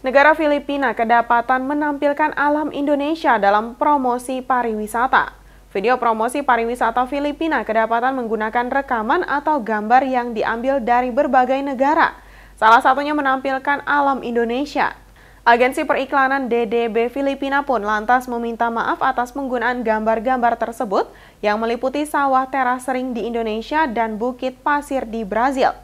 Negara Filipina kedapatan menampilkan alam Indonesia dalam promosi pariwisata. Video promosi pariwisata Filipina kedapatan menggunakan rekaman atau gambar yang diambil dari berbagai negara. Salah satunya menampilkan alam Indonesia. Agensi periklanan DDB Filipina pun lantas meminta maaf atas penggunaan gambar-gambar tersebut yang meliputi sawah teras sering di Indonesia dan bukit pasir di Brazil.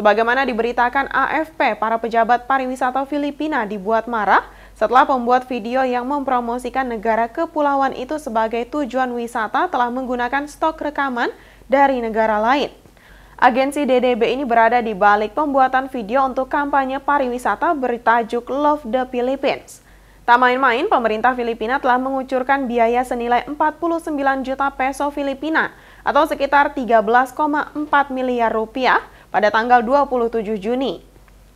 Sebagaimana diberitakan AFP, para pejabat pariwisata Filipina dibuat marah setelah pembuat video yang mempromosikan negara kepulauan itu sebagai tujuan wisata telah menggunakan stok rekaman dari negara lain. Agensi DDB ini berada di balik pembuatan video untuk kampanye pariwisata bertajuk Love the Philippines. Tak main-main, pemerintah Filipina telah mengucurkan biaya senilai 49 juta peso Filipina atau sekitar 13,4 miliar rupiah pada tanggal 27 Juni.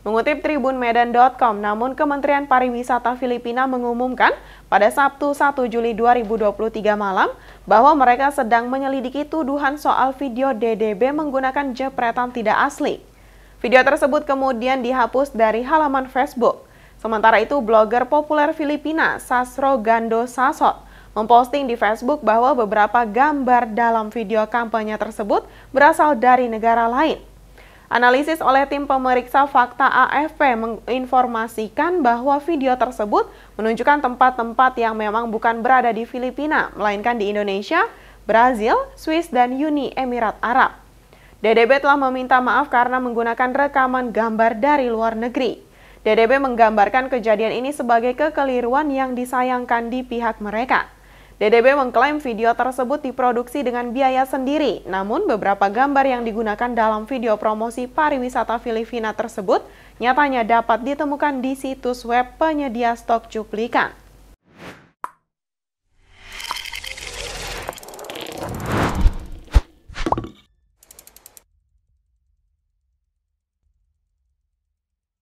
Mengutip tribunmedan.com, namun Kementerian Pariwisata Filipina mengumumkan pada Sabtu 1 Juli 2023 malam bahwa mereka sedang menyelidiki tuduhan soal video DDB menggunakan jepretan tidak asli. Video tersebut kemudian dihapus dari halaman Facebook. Sementara itu, blogger populer Filipina, Sasro Gando Sasot, memposting di Facebook bahwa beberapa gambar dalam video kampanye tersebut berasal dari negara lain. Analisis oleh tim pemeriksa fakta AFP menginformasikan bahwa video tersebut menunjukkan tempat-tempat yang memang bukan berada di Filipina, melainkan di Indonesia, Brazil, Swiss, dan Uni Emirat Arab. DDB telah meminta maaf karena menggunakan rekaman gambar dari luar negeri. DDB menggambarkan kejadian ini sebagai kekeliruan yang disayangkan di pihak mereka. DDB mengklaim video tersebut diproduksi dengan biaya sendiri, namun beberapa gambar yang digunakan dalam video promosi pariwisata Filipina tersebut nyatanya dapat ditemukan di situs web penyedia stok cuplikan.